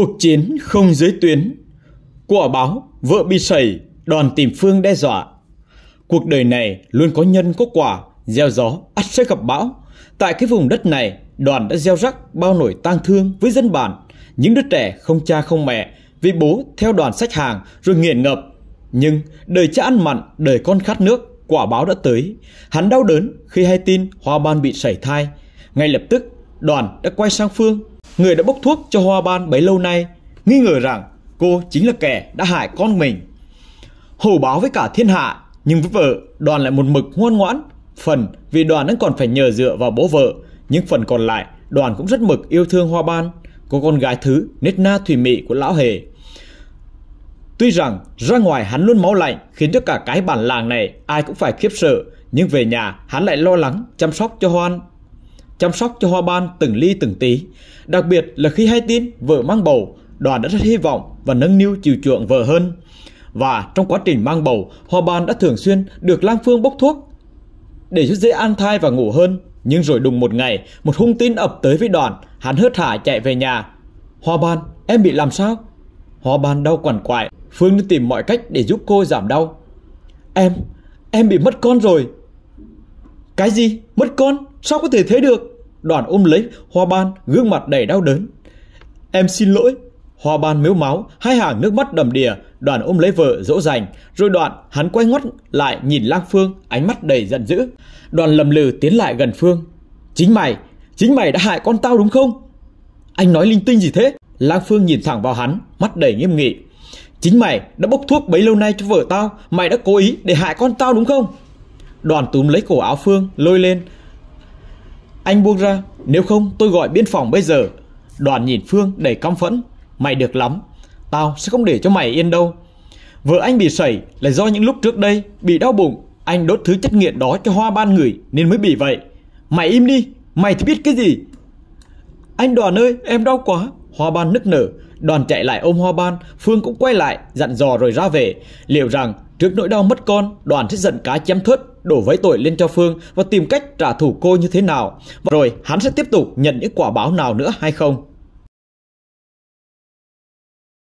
Cuộc chiến không giới tuyến. Quả báo, vợ bị sẩy, đoàn tìm phương đe dọa. Cuộc đời này luôn có nhân có quả, gieo gió, ắt sẽ gặp bão. Tại cái vùng đất này, đoàn đã gieo rắc bao nỗi tang thương với dân bản. Những đứa trẻ không cha không mẹ, vì bố theo đoàn sách hàng rồi nghiện ngập. Nhưng đời cha ăn mặn, đời con khát nước, quả báo đã tới. Hắn đau đớn khi hay tin Hoa Ban bị sẩy thai. Ngay lập tức, đoàn đã quay sang Phương người đã bốc thuốc cho Hoa Ban bấy lâu nay, nghi ngờ rằng cô chính là kẻ đã hại con mình. Hổ báo với cả thiên hạ, nhưng với vợ, đoàn lại một mực ngoan ngoãn. Phần vì đoàn vẫn còn phải nhờ dựa vào bố vợ, nhưng phần còn lại, đoàn cũng rất mực yêu thương Hoa Ban, cô con gái thứ nết na thủy mị của lão hề. Tuy rằng ra ngoài hắn luôn máu lạnh khiến cho cả cái bản làng này ai cũng phải khiếp sợ, nhưng về nhà hắn lại lo lắng chăm sóc cho Hoan chăm sóc cho hoa ban từng ly từng tí. Đặc biệt là khi hay tin vợ mang bầu, đoàn đã rất hy vọng và nâng niu chiều chuộng vợ hơn. Và trong quá trình mang bầu, hoa ban đã thường xuyên được Lang Phương bốc thuốc để giúp dễ an thai và ngủ hơn. Nhưng rồi đùng một ngày, một hung tin ập tới với đoàn, hắn hớt hả chạy về nhà. Hoa ban, em bị làm sao? Hoa ban đau quằn quại, Phương đã tìm mọi cách để giúp cô giảm đau. Em, em bị mất con rồi. Cái gì? Mất con? Sao có thể thế được? Đoàn ôm lấy Hoa Ban, gương mặt đầy đau đớn. Em xin lỗi. Hoa Ban mếu máu, hai hàng nước mắt đầm đìa. Đoàn ôm lấy vợ dỗ dành. Rồi đoạn hắn quay ngoắt lại nhìn Lang Phương, ánh mắt đầy giận dữ. Đoàn lầm lừ tiến lại gần Phương. Chính mày, chính mày đã hại con tao đúng không? Anh nói linh tinh gì thế? Lang Phương nhìn thẳng vào hắn, mắt đầy nghiêm nghị. Chính mày đã bốc thuốc bấy lâu nay cho vợ tao, mày đã cố ý để hại con tao đúng không? Đoàn túm lấy cổ áo Phương, lôi lên, anh buông ra, nếu không tôi gọi biên phòng bây giờ. Đoàn nhìn Phương đầy căm phẫn. Mày được lắm, tao sẽ không để cho mày yên đâu. Vợ anh bị sẩy là do những lúc trước đây bị đau bụng, anh đốt thứ chất nghiện đó cho hoa ban người nên mới bị vậy. Mày im đi, mày thì biết cái gì? Anh Đoàn ơi, em đau quá, hoa ban nức nở, đoàn chạy lại ôm hoa ban, Phương cũng quay lại, dặn dò rồi ra về, liệu rằng trước nỗi đau mất con, đoàn sẽ giận cá chém thớt, đổ vấy tội lên cho Phương và tìm cách trả thù cô như thế nào, rồi hắn sẽ tiếp tục nhận những quả báo nào nữa hay không.